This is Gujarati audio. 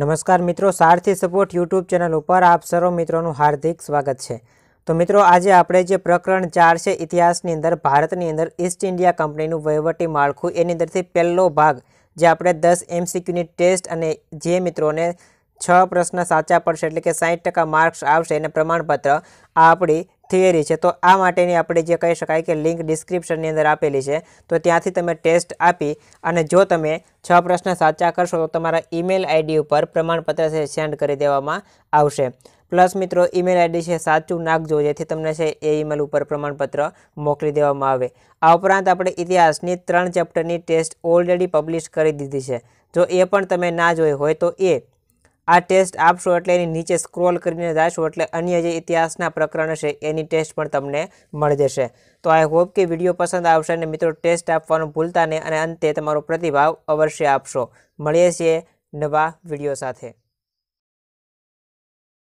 નમસ્કાર મિત્રો સારથી સપોર્ટ યુટ્યુબ ચેનલ ઉપર આપ સર્વ મિત્રોનું હાર્દિક સ્વાગત છે તો મિત્રો આજે આપણે જે પ્રકરણ ચાર છે ઇતિહાસની અંદર ભારતની અંદર ઈસ્ટ ઇન્ડિયા કંપનીનું વહીવટી માળખું એની અંદરથી પહેલો ભાગ જે આપણે દસ એમસીક્યુની ટેસ્ટ અને જે મિત્રોને છ પ્રશ્ન સાચા પડશે એટલે કે સાહીઠ ટકા માર્ક્સ આવશે એને પ્રમાણપત્ર આ આપણી થિયરી છે તો આ માટેની આપણે જે કહી શકાય કે લિંક ડિસ્ક્રિપ્શનની અંદર આપેલી છે તો ત્યાંથી તમે ટેસ્ટ આપી અને જો તમે છ પ્રશ્ન સાચા કરશો તો તમારા ઈમેલ આઈડી ઉપર પ્રમાણપત્ર છે સેન્ડ કરી દેવામાં આવશે પ્લસ મિત્રો ઈમેલ આઈડી છે સાચું નાખજો જેથી તમને છે એ ઈમેલ ઉપર પ્રમાણપત્ર મોકલી દેવામાં આવે આ ઉપરાંત આપણે ઇતિહાસની ત્રણ ચેપ્ટરની ટેસ્ટ ઓલરેડી પબ્લિશ કરી દીધી છે જો એ પણ તમે ના જોઈ હોય તો એ આ ટેસ્ટ આપશો એટલે એની નીચે સ્ક્રોલ કરીને જાશો એટલે અન્ય જે ઇતિહાસના પ્રકરણ છે એની ટેસ્ટ પણ તમને મળી જશે તો આઈ હોપ કે વિડીયો પસંદ આવશે અને મિત્રો ટેસ્ટ આપવાનું ભૂલતા નહીં અને અંતે તમારો પ્રતિભાવ અવશ્ય આપશો મળીએ છીએ નવા વિડીયો સાથે